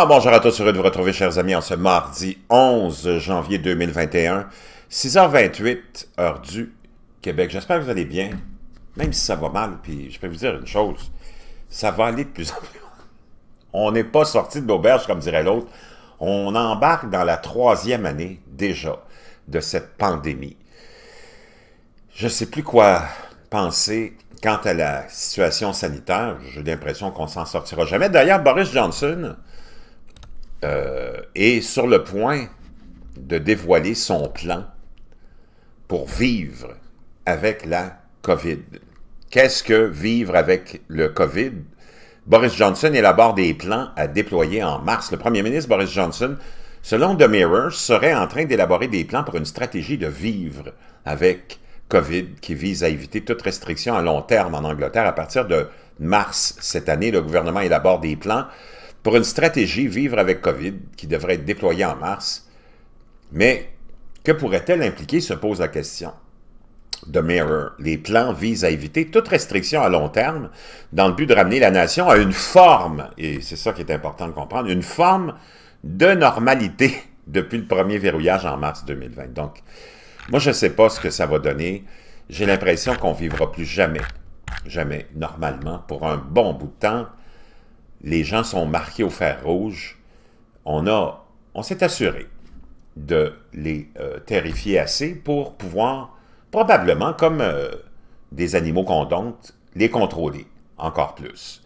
Ah, bonjour à tous, heureux de vous retrouver, chers amis, en ce mardi 11 janvier 2021, 6h28, heure du Québec. J'espère que vous allez bien, même si ça va mal, puis je peux vous dire une chose, ça va aller de plus en plus. On n'est pas sorti de l'auberge, comme dirait l'autre. On embarque dans la troisième année, déjà, de cette pandémie. Je ne sais plus quoi penser quant à la situation sanitaire. J'ai l'impression qu'on s'en sortira jamais. D'ailleurs, Boris Johnson, est euh, sur le point de dévoiler son plan pour vivre avec la COVID. Qu'est-ce que vivre avec le COVID? Boris Johnson élabore des plans à déployer en mars. Le premier ministre Boris Johnson, selon The Mirror, serait en train d'élaborer des plans pour une stratégie de vivre avec COVID qui vise à éviter toute restriction à long terme en Angleterre. À partir de mars cette année, le gouvernement élabore des plans pour une stratégie vivre avec COVID qui devrait être déployée en mars. Mais que pourrait-elle impliquer, se pose la question. De Mirror. Les plans visent à éviter toute restriction à long terme dans le but de ramener la nation à une forme, et c'est ça qui est important de comprendre, une forme de normalité depuis le premier verrouillage en mars 2020. Donc, moi, je ne sais pas ce que ça va donner. J'ai l'impression qu'on vivra plus jamais, jamais normalement pour un bon bout de temps les gens sont marqués au fer rouge. On, a, on s'est assuré de les euh, terrifier assez pour pouvoir, probablement, comme euh, des animaux qu'on dompte, les contrôler encore plus.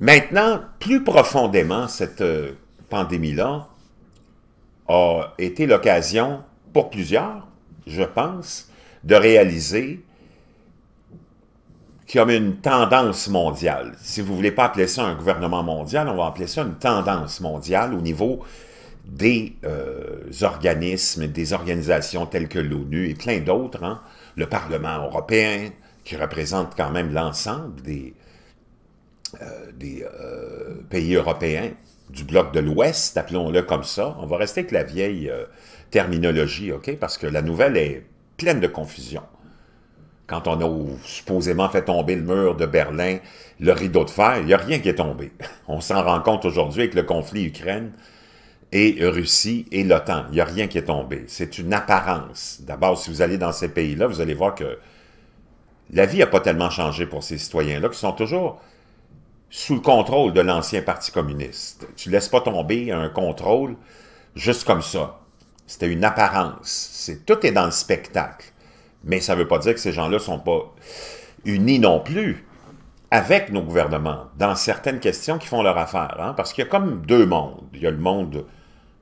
Maintenant, plus profondément, cette euh, pandémie-là a été l'occasion pour plusieurs, je pense, de réaliser qui a une tendance mondiale. Si vous ne voulez pas appeler ça un gouvernement mondial, on va appeler ça une tendance mondiale au niveau des euh, organismes, des organisations telles que l'ONU et plein d'autres, hein? le Parlement européen, qui représente quand même l'ensemble des, euh, des euh, pays européens, du bloc de l'Ouest, appelons-le comme ça. On va rester avec la vieille terminologie, OK? Parce que la nouvelle est pleine de confusion quand on a supposément fait tomber le mur de Berlin, le rideau de fer, il n'y a rien qui est tombé. On s'en rend compte aujourd'hui avec le conflit Ukraine et Russie et l'OTAN. Il n'y a rien qui est tombé. C'est une apparence. D'abord, si vous allez dans ces pays-là, vous allez voir que la vie n'a pas tellement changé pour ces citoyens-là qui sont toujours sous le contrôle de l'ancien parti communiste. Tu ne laisses pas tomber un contrôle juste comme ça. C'était une apparence. Tout est dans le spectacle. Mais ça ne veut pas dire que ces gens-là ne sont pas unis non plus avec nos gouvernements dans certaines questions qui font leur affaire. Hein. Parce qu'il y a comme deux mondes. Il y a le monde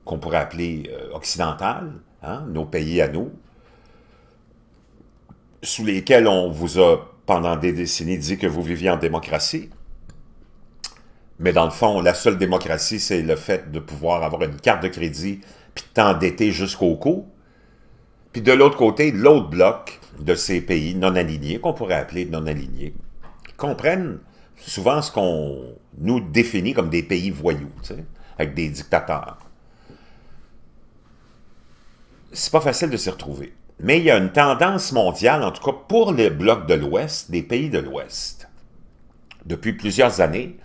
qu'on pourrait appeler euh, occidental, hein, nos pays à nous, sous lesquels on vous a, pendant des décennies, dit que vous viviez en démocratie. Mais dans le fond, la seule démocratie, c'est le fait de pouvoir avoir une carte de crédit puis de t'endetter jusqu'au cou puis de l'autre côté, l'autre bloc de ces pays non alignés, qu'on pourrait appeler non alignés, comprennent souvent ce qu'on nous définit comme des pays voyous, avec des dictateurs. C'est pas facile de s'y retrouver. Mais il y a une tendance mondiale, en tout cas pour les blocs de l'Ouest, des pays de l'Ouest. Depuis plusieurs années,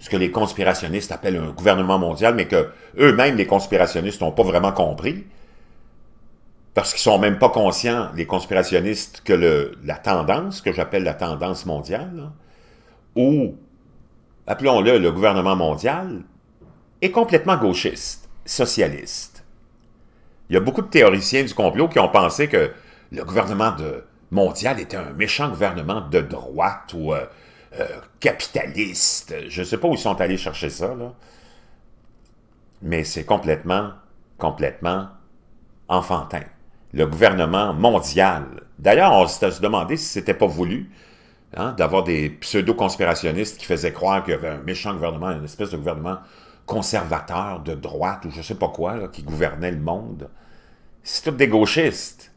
ce que les conspirationnistes appellent un gouvernement mondial, mais que eux-mêmes, les conspirationnistes, n'ont pas vraiment compris, parce qu'ils sont même pas conscients, les conspirationnistes, que la tendance, que j'appelle la tendance mondiale, ou, appelons-le le gouvernement mondial, est complètement gauchiste, socialiste. Il y a beaucoup de théoriciens du complot qui ont pensé que le gouvernement mondial était un méchant gouvernement de droite ou euh, euh, capitaliste. Je ne sais pas où ils sont allés chercher ça, mais c'est complètement, complètement enfantin le gouvernement mondial. D'ailleurs, on se demandé si c'était pas voulu hein, d'avoir des pseudo-conspirationnistes qui faisaient croire qu'il y avait un méchant gouvernement, une espèce de gouvernement conservateur de droite ou je sais pas quoi, qui gouvernait le monde. C'est tout des gauchistes,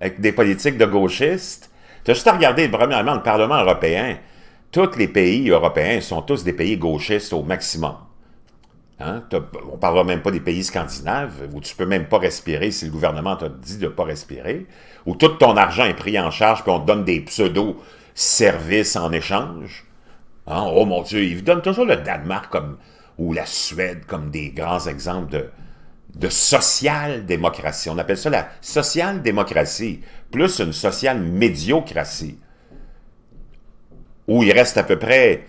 avec des politiques de gauchistes. Tu as juste à regarder, premièrement, le Parlement européen. Tous les pays européens sont tous des pays gauchistes au maximum. Hein? On ne parlera même pas des pays scandinaves où tu peux même pas respirer si le gouvernement t'a dit de ne pas respirer, où tout ton argent est pris en charge puis on te donne des pseudo-services en échange. Hein? Oh mon Dieu, ils donnent toujours le Danemark comme, ou la Suède comme des grands exemples de, de social-démocratie. On appelle ça la social-démocratie, plus une social-médiocratie, où il reste à peu près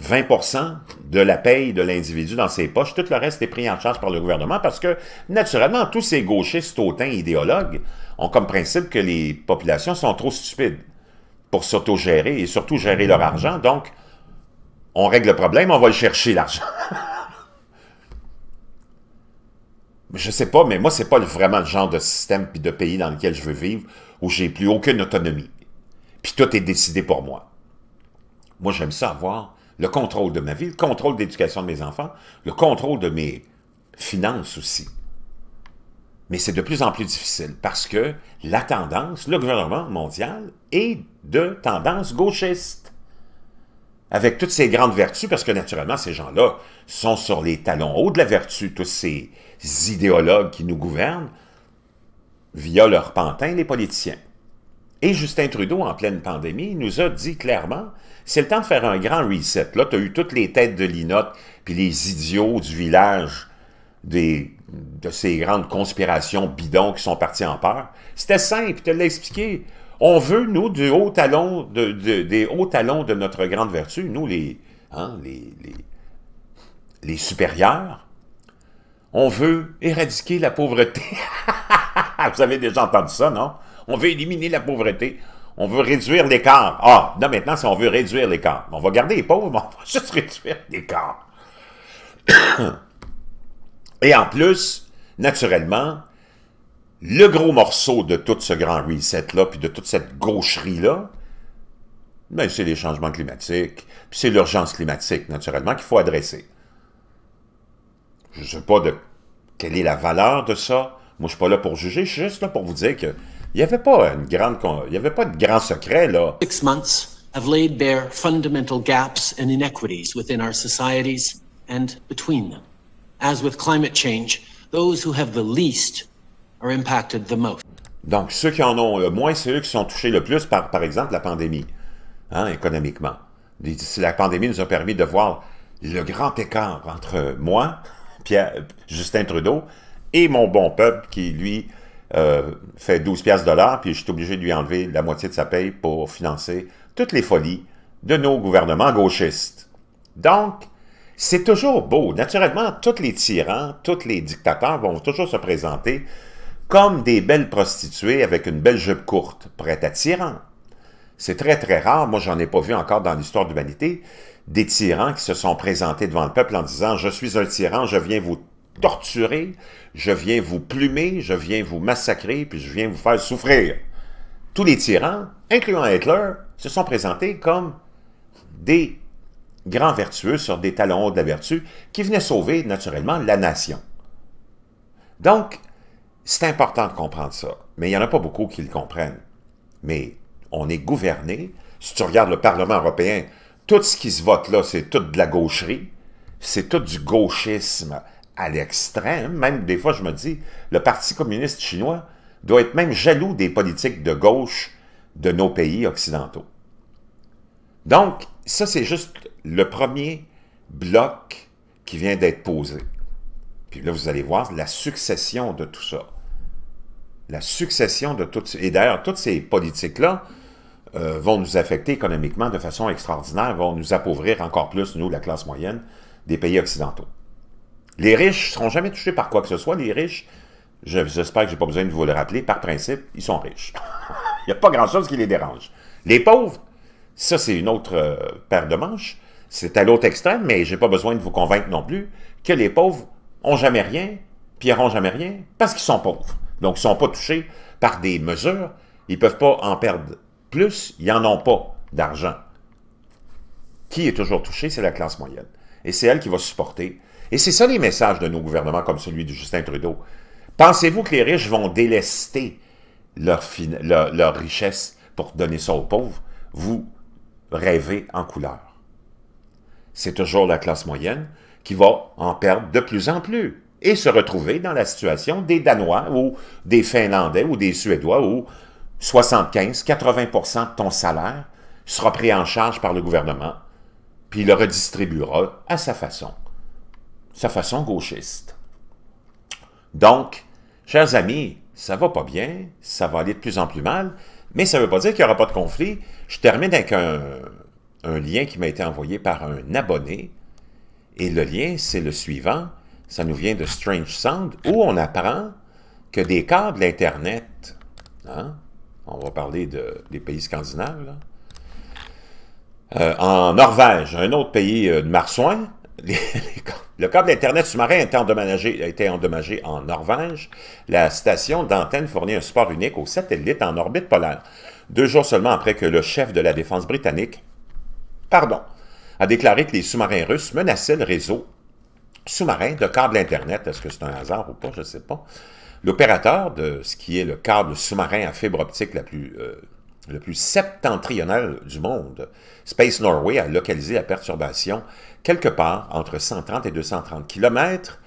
20 de la paye de l'individu dans ses poches. Tout le reste est pris en charge par le gouvernement parce que, naturellement, tous ces gauchistes autant idéologues ont comme principe que les populations sont trop stupides pour s'autogérer et surtout gérer leur argent. Donc, on règle le problème, on va le chercher, l'argent. je sais pas, mais moi, c'est pas vraiment le genre de système puis de pays dans lequel je veux vivre où j'ai plus aucune autonomie. Puis tout est décidé pour moi. Moi, j'aime ça avoir le contrôle de ma vie, le contrôle d'éducation de mes enfants, le contrôle de mes finances aussi. Mais c'est de plus en plus difficile parce que la tendance, le gouvernement mondial, est de tendance gauchiste. Avec toutes ces grandes vertus, parce que naturellement, ces gens-là sont sur les talons hauts de la vertu, tous ces idéologues qui nous gouvernent, via leur pantin, les politiciens. Et Justin Trudeau, en pleine pandémie, nous a dit clairement, c'est le temps de faire un grand reset. Là, tu as eu toutes les têtes de Linotte, puis les idiots du village des, de ces grandes conspirations bidons qui sont partis en peur. C'était simple, tu l'as expliqué. On veut, nous, du haut des hauts talons de notre grande vertu, nous, les, hein, les, les, les supérieurs. On veut éradiquer la pauvreté. Vous avez déjà entendu ça, non? On veut éliminer la pauvreté. On veut réduire l'écart. Ah, non, maintenant, si on veut réduire l'écart, on va garder les pauvres, mais on va juste réduire l'écart. Et en plus, naturellement, le gros morceau de tout ce grand reset-là, puis de toute cette gaucherie-là, ben, c'est les changements climatiques, puis c'est l'urgence climatique, naturellement, qu'il faut adresser. Je ne sais pas de quelle est la valeur de ça, moi, je suis pas là pour juger, je suis juste là pour vous dire que il y avait pas une grande, il y avait pas de grand secret là. Six months have laid bare fundamental gaps and inequities within our societies and between them. As with climate change, those who have the least are impacted the most. Donc, ceux qui en ont le moins, c'est eux qui sont touchés le plus par, par exemple, la pandémie, hein, économiquement. Si La pandémie nous a permis de voir le grand écart entre moi, Pierre, Justin Trudeau, et mon bon peuple qui, lui, euh, fait 12 piastres de puis je suis obligé de lui enlever la moitié de sa paye pour financer toutes les folies de nos gouvernements gauchistes. Donc, c'est toujours beau. Naturellement, tous les tyrans, tous les dictateurs vont toujours se présenter comme des belles prostituées avec une belle jupe courte, prêtes à tyran. C'est très, très rare. Moi, j'en ai pas vu encore dans l'histoire de l'humanité des tyrans qui se sont présentés devant le peuple en disant « Je suis un tyran, je viens vous torturer, je viens vous plumer, je viens vous massacrer, puis je viens vous faire souffrir. Tous les tyrans, incluant Hitler, se sont présentés comme des grands vertueux sur des talons hauts de la vertu qui venaient sauver naturellement la nation. Donc, c'est important de comprendre ça, mais il n'y en a pas beaucoup qui le comprennent. Mais on est gouverné, si tu regardes le Parlement européen, tout ce qui se vote là, c'est toute de la gaucherie, c'est tout du gauchisme, à l'extrême. Même des fois, je me dis, le Parti communiste chinois doit être même jaloux des politiques de gauche de nos pays occidentaux. Donc, ça, c'est juste le premier bloc qui vient d'être posé. Puis là, vous allez voir la succession de tout ça. La succession de toutes... Et d'ailleurs, toutes ces politiques-là euh, vont nous affecter économiquement de façon extraordinaire, vont nous appauvrir encore plus, nous, la classe moyenne, des pays occidentaux. Les riches ne seront jamais touchés par quoi que ce soit. Les riches, j'espère que je n'ai pas besoin de vous le rappeler, par principe, ils sont riches. Il n'y a pas grand-chose qui les dérange. Les pauvres, ça c'est une autre euh, paire de manches. C'est à l'autre extrême, mais je n'ai pas besoin de vous convaincre non plus que les pauvres n'ont jamais rien, puis n'auront jamais rien, parce qu'ils sont pauvres. Donc, ils ne sont pas touchés par des mesures. Ils ne peuvent pas en perdre plus. Ils n'en ont pas d'argent. Qui est toujours touché? C'est la classe moyenne. Et c'est elle qui va supporter et c'est ça les messages de nos gouvernements comme celui de Justin Trudeau. Pensez-vous que les riches vont délester leur, richesse pour donner ça aux pauvres? Vous rêvez en couleur. C'est toujours la classe moyenne qui va en perdre de plus en plus et se retrouver dans la situation des Danois ou des Finlandais ou des Suédois où 75-80 de ton salaire sera pris en charge par le gouvernement, puis le redistribuera à sa façon sa façon gauchiste. Donc, chers amis, ça va pas bien, ça va aller de plus en plus mal, mais ça ne veut pas dire qu'il n'y aura pas de conflit. Je termine avec un, lien qui m'a été envoyé par un abonné, et le lien, c'est le suivant, ça nous vient de Strange Sound, où on apprend que des câbles de l'internet, hein, on va parler de, des pays scandinaves, euh, en Norvège, un autre pays euh, de marsouin, le câble Internet sous-marin a été endommagé, en Norvège. La station d'antenne fournit un support unique aux satellites en orbite polaire, deux jours seulement après que le chef de la défense britannique, pardon, a déclaré que les sous-marins russes menaçaient le réseau sous-marin de câble Internet. Est-ce que c'est un hasard ou pas? Je ne sais pas. L'opérateur de ce qui est le câble sous-marin à fibre optique la plus euh, le plus septentrional du monde. Space Norway a localisé la perturbation quelque part entre 130 et 230 km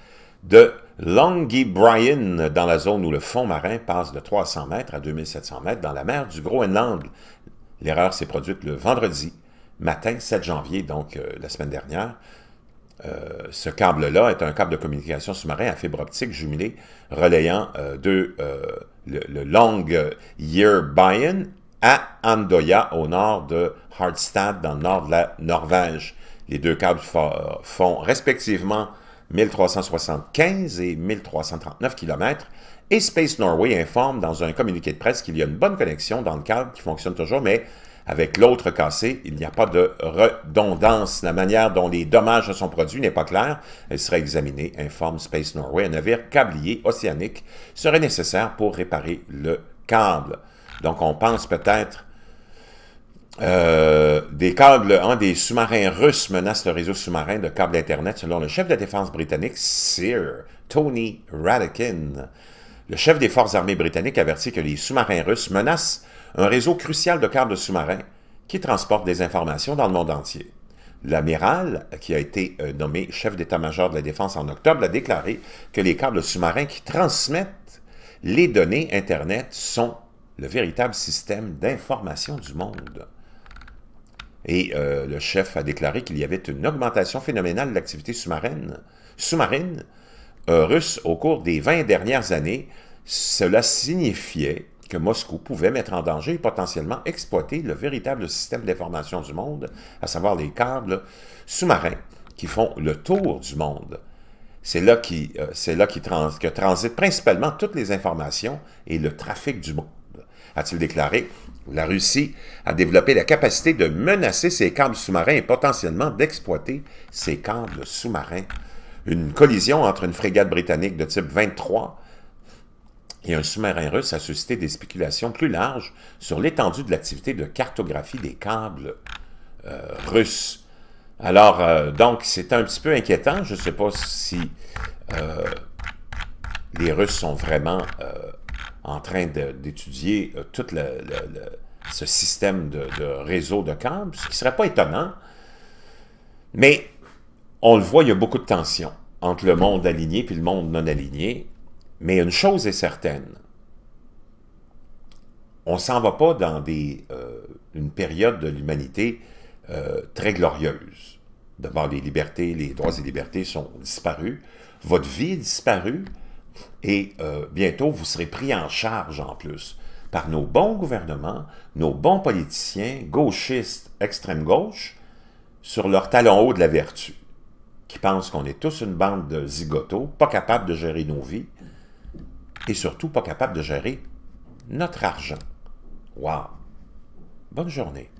de Longyearbyen, dans la zone où le fond marin passe de 300 mètres à 2700 mètres dans la mer du Groenland. L'erreur s'est produite le vendredi matin 7 janvier, donc euh, la semaine dernière. Euh, ce câble-là est un câble de communication sous-marin à fibre optique jumelée relayant le euh, deux, le, le Longyearbyen à Andoya, au nord de Hardstad, dans le nord de la Norvège. Les deux câbles font respectivement 1375 et 1339 km. Et Space Norway informe dans un communiqué de presse qu'il y a une bonne connexion dans le câble qui fonctionne toujours, mais avec l'autre cassé, il n'y a pas de redondance. La manière dont les dommages sont produits n'est pas claire. Elle sera examinée, informe Space Norway. Un navire câblier océanique serait nécessaire pour réparer le câble. Donc, on pense peut-être euh, des câbles, un des sous-marins russes menace le réseau sous-marin de câbles Internet, selon le chef de la défense britannique, Sir Tony Radakin. Le chef des forces armées britanniques avertit que les sous-marins russes menacent un réseau crucial de câbles sous-marins qui transportent des informations dans le monde entier. L'amiral, qui a été euh, nommé chef d'état-major de la défense en octobre, a déclaré que les câbles sous-marins qui transmettent les données Internet sont le véritable système d'information du monde. Et euh, le chef a déclaré qu'il y avait une augmentation phénoménale de l'activité sous-marine euh, russe au cours des 20 dernières années. Cela signifiait que Moscou pouvait mettre en danger et potentiellement exploiter le véritable système d'information du monde, à savoir les câbles sous-marins qui font le tour du monde. C'est là, qui, euh, là qui trans que transitent principalement toutes les informations et le trafic du monde a-t-il déclaré. La Russie a développé la capacité de menacer ses câbles sous-marins et potentiellement d'exploiter ses câbles sous-marins. Une collision entre une frégate britannique de type 23 et un sous-marin russe a suscité des spéculations plus larges sur l'étendue de l'activité de cartographie des câbles euh, russes. Alors, euh, donc, c'est un petit peu inquiétant. Je ne sais pas si euh, les Russes sont vraiment en train d'étudier euh, tout le, ce système de, réseau de câbles, ce qui ne serait pas étonnant. Mais on le voit, il y a beaucoup de tensions entre le monde aligné et le monde non aligné. Mais une chose est certaine, on s'en va pas dans euh, une période de l'humanité euh, très glorieuse. D'abord, les libertés, les droits et libertés sont disparus. Votre vie est disparue. Et euh, bientôt, vous serez pris en charge en plus par nos bons gouvernements, nos bons politiciens, gauchistes, extrême-gauche, sur leur talon haut de la vertu, qui pensent qu'on est tous une bande de zigotos, pas capables de gérer nos vies, et surtout pas capables de gérer notre argent. Wow! Bonne journée.